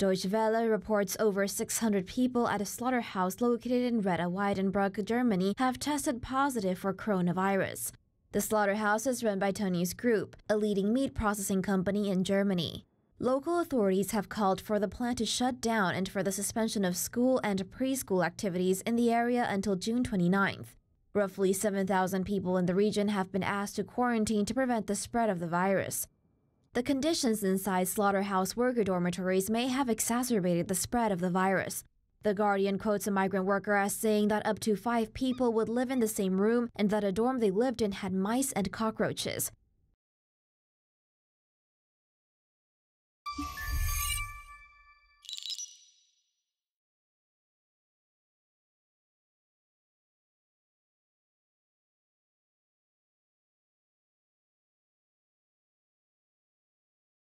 Deutsche Welle reports over 600 people at a slaughterhouse located in Reda Weidenbruck, Germany, have tested positive for coronavirus. The slaughterhouse is run by Tony's Group, a leading meat processing company in Germany. Local authorities have called for the plant to shut down and for the suspension of school and preschool activities in the area until June 29th. Roughly 7,000 people in the region have been asked to quarantine to prevent the spread of the virus. The conditions inside slaughterhouse worker dormitories may have exacerbated the spread of the virus. The Guardian quotes a migrant worker as saying that up to five people would live in the same room and that a dorm they lived in had mice and cockroaches.